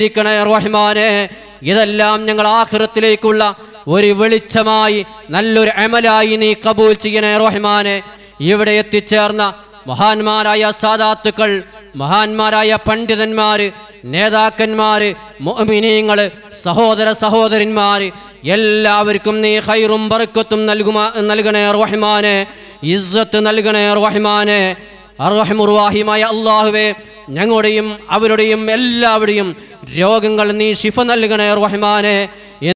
സ്വീകരിക്കണേ റഹ്മാനെ ഇതെല്ലാം ഞങ്ങൾ ആഹൃത്തിലേക്കുള്ള ഒരു വെളിച്ചമായി നല്ലൊരു അമലായി നീ കബൂൽ ചെയ്യണേ റഹ്മാനെ ഇവിടെ എത്തിച്ചേർന്ന മഹാന്മാരായ സാദാത്തുക്കൾ മഹാന്മാരായ പണ്ഡിതന്മാര് നേതാക്കന്മാര് മോമിനീങ്ങൾ സഹോദര സഹോദരന്മാര് എല്ലാവർക്കും നീ ഹൈറും ബർക്കത്തും നൽകുമാ നൽകണേ റഹ്മാനെ ഇസ്സത്ത് നൽകണേ റഹ്മാനെ അർഹമുർവാഹിമായ അള്ളാഹുവേ ഞങ്ങളുടെയും അവരുടെയും എല്ലാവരുടെയും രോഗങ്ങൾ നീ ശിഫ നൽകണേ റഹ്മാനെ